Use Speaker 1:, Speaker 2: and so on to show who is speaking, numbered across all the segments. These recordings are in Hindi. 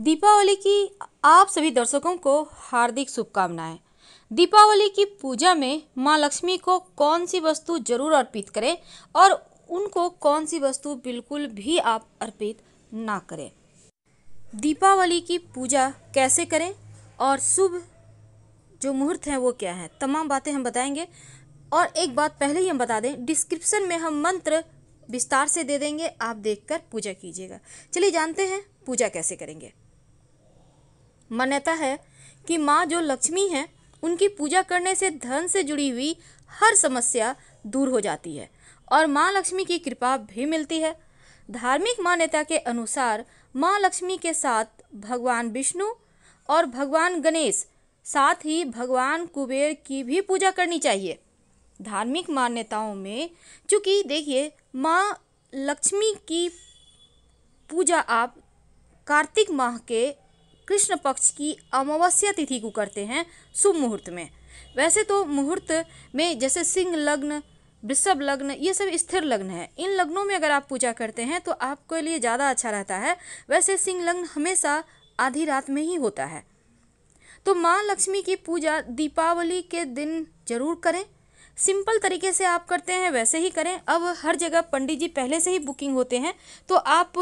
Speaker 1: दीपावली की आप सभी दर्शकों को हार्दिक शुभकामनाएं दीपावली की पूजा में माँ लक्ष्मी को कौन सी वस्तु जरूर अर्पित करें और उनको कौन सी वस्तु बिल्कुल भी आप अर्पित ना करें दीपावली की पूजा कैसे करें और शुभ जो मुहूर्त है वो क्या है तमाम बातें हम बताएंगे और एक बात पहले ही हम बता दें डिस्क्रिप्शन में हम मंत्र विस्तार से दे देंगे आप देखकर पूजा कीजिएगा चलिए जानते हैं पूजा कैसे करेंगे मान्यता है कि माँ जो लक्ष्मी है उनकी पूजा करने से धन से जुड़ी हुई हर समस्या दूर हो जाती है और माँ लक्ष्मी की कृपा भी मिलती है धार्मिक मान्यता के अनुसार माँ लक्ष्मी के साथ भगवान विष्णु और भगवान गणेश साथ ही भगवान कुबेर की भी पूजा करनी चाहिए धार्मिक मान्यताओं में चूँकि देखिए माँ लक्ष्मी की पूजा आप कार्तिक माह के कृष्ण पक्ष की अमावस्या तिथि को करते हैं शुभ मुहूर्त में वैसे तो मुहूर्त में जैसे सिंह लग्न वृषभ लग्न ये सब स्थिर लग्न है इन लग्नों में अगर आप पूजा करते हैं तो आपके लिए ज़्यादा अच्छा रहता है वैसे सिंह लग्न हमेशा आधी रात में ही होता है तो माँ लक्ष्मी की पूजा दीपावली के दिन जरूर करें सिंपल तरीके से आप करते हैं वैसे ही करें अब हर जगह पंडित जी पहले से ही बुकिंग होते हैं तो आप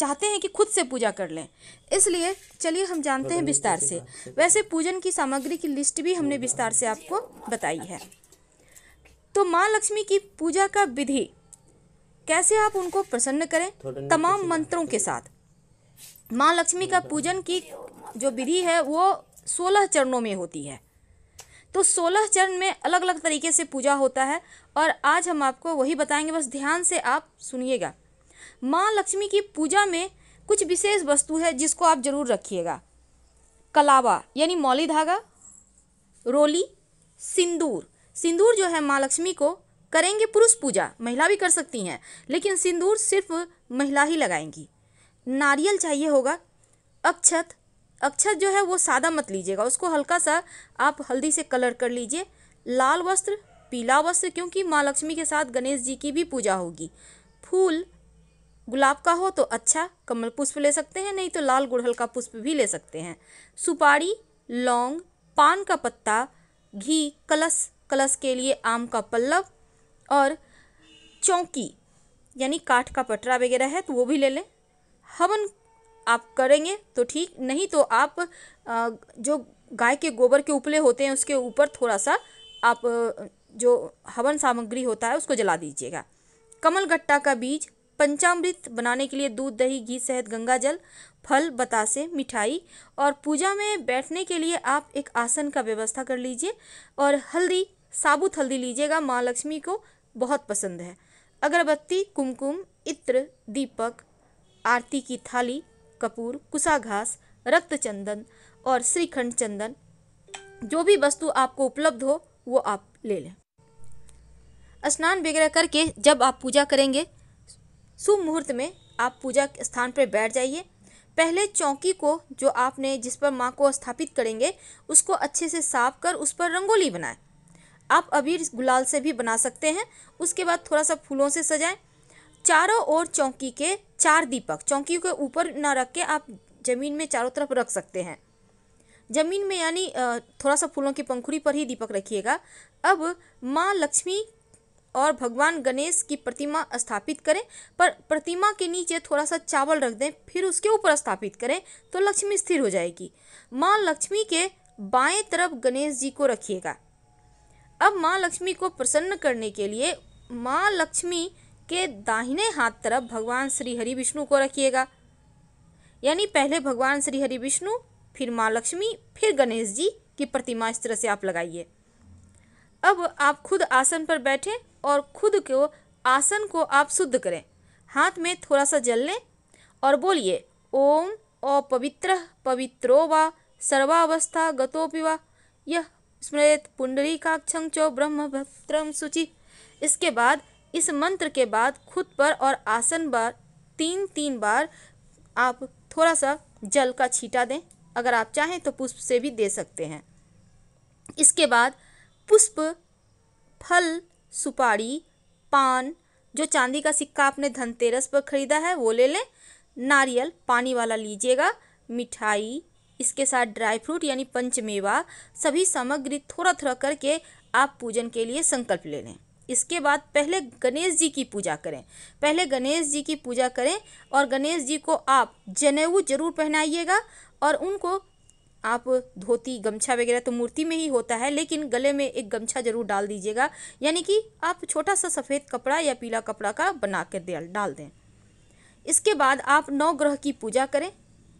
Speaker 1: चाहते हैं कि खुद से पूजा कर लें इसलिए चलिए हम जानते हैं मतलब विस्तार से वैसे पूजन की सामग्री की लिस्ट भी हमने विस्तार हाँ। से आपको बताई है तो माँ लक्ष्मी की पूजा का विधि कैसे आप उनको प्रसन्न करें तमाम मंत्रों के साथ माँ लक्ष्मी का पूजन की जो विधि है वो सोलह चरणों में होती है तो सोलह चरण में अलग अलग तरीके से पूजा होता है और आज हम आपको वही बताएंगे बस ध्यान से आप सुनिएगा माँ लक्ष्मी की पूजा में कुछ विशेष वस्तु है जिसको आप जरूर रखिएगा कलावा यानी मौली धागा रोली सिंदूर सिंदूर जो है माँ लक्ष्मी को करेंगे पुरुष पूजा महिला भी कर सकती हैं लेकिन सिंदूर सिर्फ महिला ही लगाएंगी नारियल चाहिए होगा अक्षत अक्षत जो है वो सादा मत लीजिएगा उसको हल्का सा आप हल्दी से कलर कर लीजिए लाल वस्त्र पीला वस्त्र क्योंकि माँ लक्ष्मी के साथ गणेश जी की भी पूजा होगी फूल गुलाब का हो तो अच्छा कमल पुष्प ले सकते हैं नहीं तो लाल गुड़हल का पुष्प भी ले सकते हैं सुपारी लौंग पान का पत्ता घी कलश कलश के लिए आम का पल्लव और चौकी यानी काठ का पटरा वगैरह है तो वो भी ले लें हवन आप करेंगे तो ठीक नहीं तो आप जो गाय के गोबर के उपले होते हैं उसके ऊपर थोड़ा सा आप जो हवन सामग्री होता है उसको जला दीजिएगा कमल गट्टा का बीज पंचामृत बनाने के लिए दूध दही घी शहद गंगा जल फल बतासे मिठाई और पूजा में बैठने के लिए आप एक आसन का व्यवस्था कर लीजिए और हल्दी साबुत हल्दी लीजिएगा माँ लक्ष्मी को बहुत पसंद है अगरबत्ती कुमकुम इत्र दीपक आरती की थाली कपूर कुसा घास रक्त चंदन और श्रीखंड चंदन जो भी वस्तु आपको उपलब्ध हो वो आप ले लें स्नान वगैरह करके जब आप पूजा करेंगे शुभ मुहूर्त में आप पूजा स्थान पर बैठ जाइए पहले चौकी को जो आपने जिस पर माँ को स्थापित करेंगे उसको अच्छे से साफ कर उस पर रंगोली बनाएं आप अबीर गुलाल से भी बना सकते हैं उसके बाद थोड़ा सा फूलों से सजाएं चारों ओर चौकी के चार दीपक चौकी के ऊपर ना रख के आप ज़मीन में चारों तरफ रख सकते हैं ज़मीन में यानी थोड़ा सा फूलों की पंखुड़ी पर ही दीपक रखिएगा अब माँ लक्ष्मी और भगवान गणेश की प्रतिमा स्थापित करें पर प्रतिमा के नीचे थोड़ा सा चावल रख दें फिर उसके ऊपर स्थापित करें तो लक्ष्मी स्थिर हो जाएगी माँ लक्ष्मी के बाएं तरफ गणेश जी को रखिएगा अब माँ लक्ष्मी को प्रसन्न करने के लिए माँ लक्ष्मी के दाहिने हाथ तरफ भगवान श्री हरि विष्णु को रखिएगा यानी पहले भगवान श्री हरि विष्णु फिर माँ लक्ष्मी फिर गणेश जी की प्रतिमा इस तरह से आप लगाइए अब आप खुद आसन पर बैठें और खुद को आसन को आप शुद्ध करें हाथ में थोड़ा सा जल लें और बोलिए ओम ओ पवित्र पवित्रो व सर्वावस्था गतोपि वा यह स्मृत पुंडरी काक्षम चो ब्रह्म भत्रम सूची इसके बाद इस मंत्र के बाद खुद पर और आसन बार तीन तीन बार आप थोड़ा सा जल का छीटा दें अगर आप चाहें तो पुष्प से भी दे सकते हैं इसके बाद पुष्प फल सुपारी पान जो चांदी का सिक्का आपने धनतेरस पर खरीदा है वो ले लें नारियल पानी वाला लीजिएगा मिठाई इसके साथ ड्राई फ्रूट यानी पंचमेवा सभी सामग्री थोड़ा थोड़ा करके आप पूजन के लिए संकल्प ले लें इसके बाद पहले गणेश जी की पूजा करें पहले गणेश जी की पूजा करें और गणेश जी को आप जनेऊ जरूर पहनाइएगा और उनको आप धोती गमछा वगैरह तो मूर्ति में ही होता है लेकिन गले में एक गमछा जरूर डाल दीजिएगा यानी कि आप छोटा सा सफ़ेद कपड़ा या पीला कपड़ा का बना कर डाल दें इसके बाद आप नौ ग्रह की पूजा करें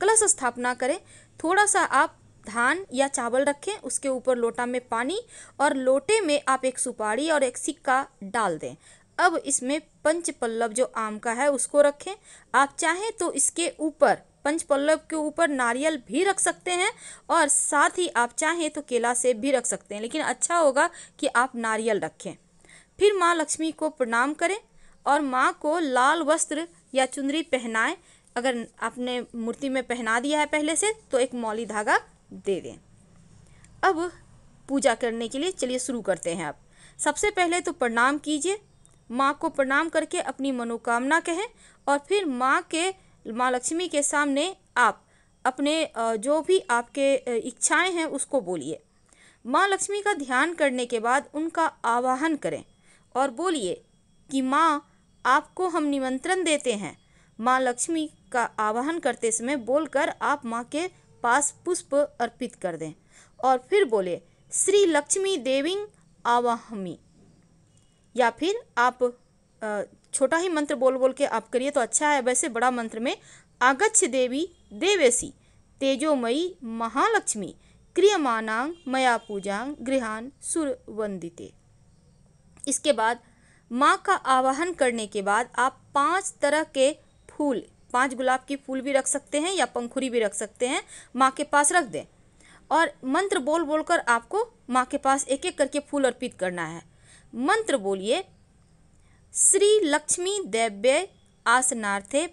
Speaker 1: कलश स्थापना करें थोड़ा सा आप धान या चावल रखें उसके ऊपर लोटा में पानी और लोटे में आप एक सुपारी और एक सिक्का डाल दें अब इसमें पंच पल्लव जो आम का है उसको रखें आप चाहें तो इसके ऊपर पंचपल्लव के ऊपर नारियल भी रख सकते हैं और साथ ही आप चाहें तो केला सेब भी रख सकते हैं लेकिन अच्छा होगा कि आप नारियल रखें फिर माँ लक्ष्मी को प्रणाम करें और माँ को लाल वस्त्र या चुनरी पहनाएं अगर आपने मूर्ति में पहना दिया है पहले से तो एक मौली धागा दे दें अब पूजा करने के लिए चलिए शुरू करते हैं आप सबसे पहले तो प्रणाम कीजिए माँ को प्रणाम करके अपनी मनोकामना कहें और फिर माँ के माँ लक्ष्मी के सामने आप अपने जो भी आपके इच्छाएं हैं उसको बोलिए माँ लक्ष्मी का ध्यान करने के बाद उनका आवाहन करें और बोलिए कि माँ आपको हम निमंत्रण देते हैं माँ लक्ष्मी का आवाहन करते समय बोलकर आप माँ के पास पुष्प अर्पित कर दें और फिर बोले श्री लक्ष्मी देविंग आवाहमी या फिर आप छोटा ही मंत्र बोल बोल के आप करिए तो अच्छा है वैसे बड़ा मंत्र में आगच्छ देवी देवेशी तेजोमयी महालक्ष्मी क्रियमानांग मया पूजांग गृहान सुरवंदिते इसके बाद माँ का आवाहन करने के बाद आप पांच तरह के फूल पांच गुलाब के फूल भी रख सकते हैं या पंखुरी भी रख सकते हैं माँ के पास रख दें और मंत्र बोल बोलकर आपको माँ के पास एक एक करके फूल अर्पित करना है मंत्र बोलिए श्री लक्ष्मी दैव्य आसनार्थे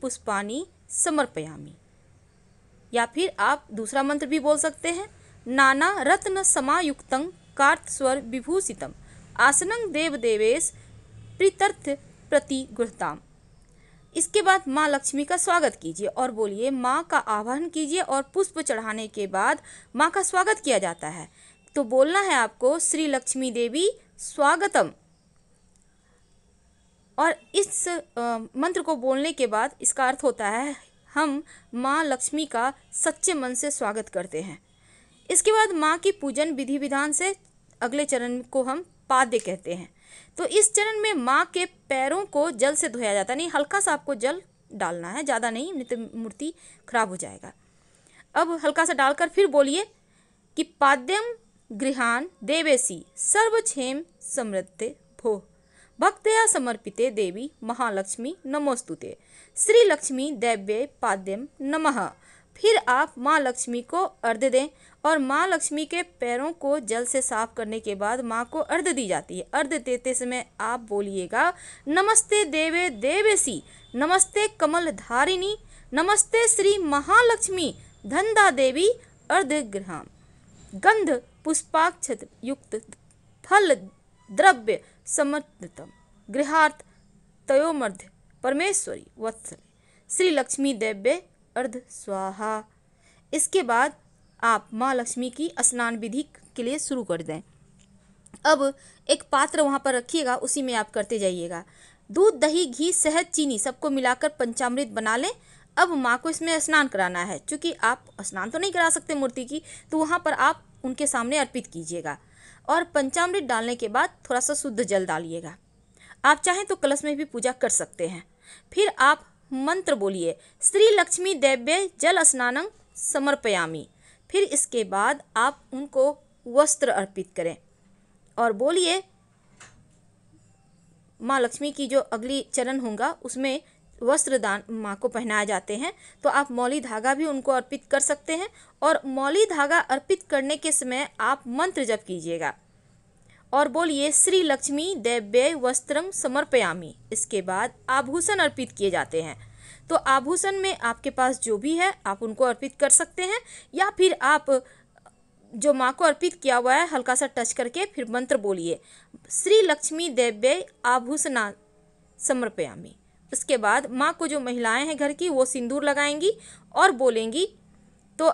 Speaker 1: पुष्पाणी समर्पयामी या फिर आप दूसरा मंत्र भी बोल सकते हैं नाना रत्न समायुक्तं कार्तस्वर विभूषितम आसनंग देव देवेश प्रीतर्थ प्रतिगृहताम इसके बाद माँ लक्ष्मी का स्वागत कीजिए और बोलिए माँ का आवाहन कीजिए और पुष्प चढ़ाने के बाद माँ का स्वागत किया जाता है तो बोलना है आपको श्री लक्ष्मी देवी स्वागतम और इस मंत्र को बोलने के बाद इसका अर्थ होता है हम माँ लक्ष्मी का सच्चे मन से स्वागत करते हैं इसके बाद माँ की पूजन विधि विधान से अगले चरण को हम पाद्य कहते हैं तो इस चरण में माँ के पैरों को जल से धोया जाता है नहीं हल्का सा आपको जल डालना है ज़्यादा नहीं नित्य मूर्ति खराब हो जाएगा अब हल्का सा डालकर फिर बोलिए कि पाद्यम गृहान देवेशी सर्वक्षेम समृद्ध भो भक्तया समर्पिते देवी महालक्ष्मी नमोस्तुते श्री लक्ष्मी दैव्य पाद्यम नमः फिर आप माँ लक्ष्मी को अर्ध दें और माँ लक्ष्मी के पैरों को जल से साफ करने के बाद माँ को अर्ध दी जाती है अर्ध देते समय आप बोलिएगा नमस्ते देवे देवेसी नमस्ते कमल धारिणी नमस्ते श्री महालक्ष्मी धंदा देवी अर्ध ग्रह गंध पुष्पाक्षत युक्त फल द्रव्य समर्पितम गृहार्थ मध्य परमेश्वरी वत्सल श्री लक्ष्मी देव्य अर्ध स्वाहा इसके बाद आप माँ लक्ष्मी की स्नान विधि के लिए शुरू कर दें अब एक पात्र वहाँ पर रखिएगा उसी में आप करते जाइएगा दूध दही घी शहद चीनी सबको मिलाकर पंचामृत बना लें अब माँ को इसमें स्नान कराना है क्योंकि आप स्नान तो नहीं करा सकते मूर्ति की तो वहाँ पर आप उनके सामने अर्पित कीजिएगा और पंचामृत डालने के बाद थोड़ा सा शुद्ध जल डालिएगा आप चाहें तो कलश में भी पूजा कर सकते हैं फिर आप मंत्र बोलिए श्री लक्ष्मी देव्य जल स्नानम समर्पयामी फिर इसके बाद आप उनको वस्त्र अर्पित करें और बोलिए माँ लक्ष्मी की जो अगली चरण होगा उसमें वस्त्र दान माँ को पहनाए जाते हैं तो आप मौली धागा भी उनको अर्पित कर सकते हैं और मौली धागा अर्पित करने के समय आप मंत्र जप कीजिएगा और बोलिए श्री लक्ष्मी देव्य वस्त्रम समर्पयामी इसके बाद आभूषण अर्पित किए जाते हैं तो आभूषण में आपके पास जो भी है आप उनको अर्पित कर सकते हैं या फिर आप जो माँ को अर्पित किया हुआ है हल्का सा टच करके फिर मंत्र बोलिए श्री लक्ष्मी देव्य आभूषणा समर्पयामी इसके बाद माँ को जो महिलाएं हैं घर की वो सिंदूर लगाएंगी और बोलेंगी तो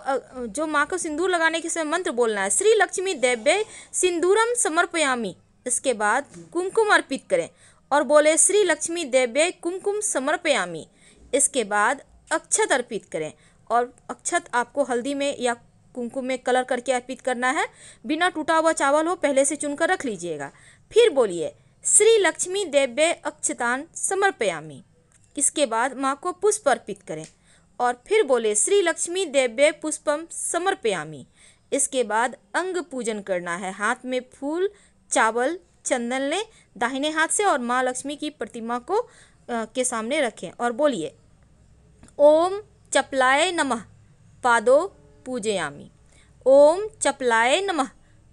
Speaker 1: जो माँ को सिंदूर लगाने के समय मंत्र बोलना है श्री लक्ष्मी देव्य सिंदूरम समर्पयामी इसके बाद कुमकुम अर्पित करें और बोले श्री लक्ष्मी देव्य कुमकुम समर्पयामी इसके बाद अक्षत अर्पित करें और अक्षत आपको हल्दी में या कुमकुम में कलर करके अर्पित करना है बिना टूटा हुआ चावल हो पहले से चुनकर रख लीजिएगा फिर बोलिए श्री लक्ष्मी देव्य अक्षतान समर्पयामी इसके बाद माँ को पुष्प अर्पित करें और फिर बोले श्री लक्ष्मी देव्य पुष्पम समर्पयामी इसके बाद अंग पूजन करना है हाथ में फूल चावल चंदन लें दाहिने हाथ से और माँ लक्ष्मी की प्रतिमा को आ, के सामने रखें और बोलिए ओम चपलाय नमः पादो पूजयामी ओम चपलाय नमः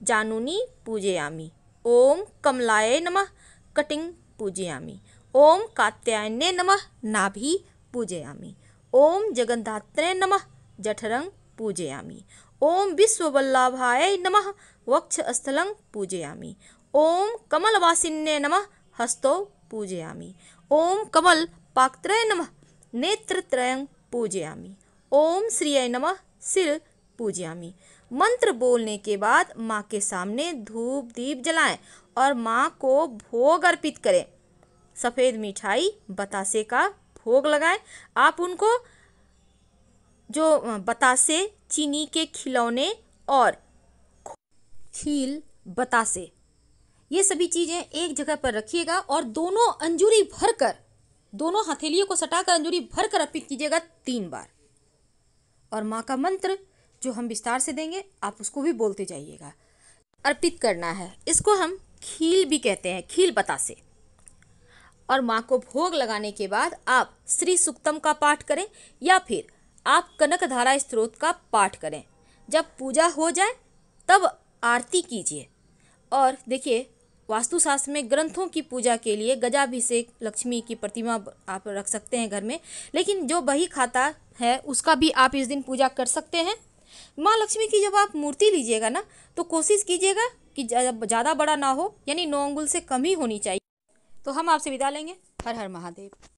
Speaker 1: जानूनी पूजयामी ओम कमलाय नमः कटिंग पूजयामी ओम कात्यायने नमः नाभि पूजयामी ओम जगन्धात्रे नमः जठरंग पूजयामी ओम विश्ववल्लभाय नमः वक्षस्थलं पूजयामी ओम कमलवासिन्ने नमः हस्तो पूजयामी ओम कमल पाक्त्रय नमः नेत्रत्रयं पूजयामी ओम श्रिय नमः सिर पूजयामी मंत्र बोलने के बाद माँ के सामने धूप दीप जलाएं और माँ को भोग अर्पित करें सफ़ेद मिठाई बतासे का भोग लगाएं आप उनको जो बतासे चीनी के खिलौने और खील बतासे ये सभी चीज़ें एक जगह पर रखिएगा और दोनों अंजूरी भर कर दोनों हथेलियों को सटाकर अंजूरी भर कर अर्पित कीजिएगा तीन बार और माँ का मंत्र जो हम विस्तार से देंगे आप उसको भी बोलते जाइएगा अर्पित करना है इसको हम खील भी कहते हैं खील बतासे और माँ को भोग लगाने के बाद आप श्री सुक्तम का पाठ करें या फिर आप कनक धारा स्त्रोत का पाठ करें जब पूजा हो जाए तब आरती कीजिए और देखिए वास्तुशास्त्र में ग्रंथों की पूजा के लिए गजाभिषेक लक्ष्मी की प्रतिमा आप रख सकते हैं घर में लेकिन जो बही खाता है उसका भी आप इस दिन पूजा कर सकते हैं माँ लक्ष्मी की जब आप मूर्ति लीजिएगा ना तो कोशिश कीजिएगा कि ज़्यादा बड़ा ना हो यानी नौ अंगुल से कम ही होनी चाहिए तो हम आपसे विदा लेंगे हर हर महादेव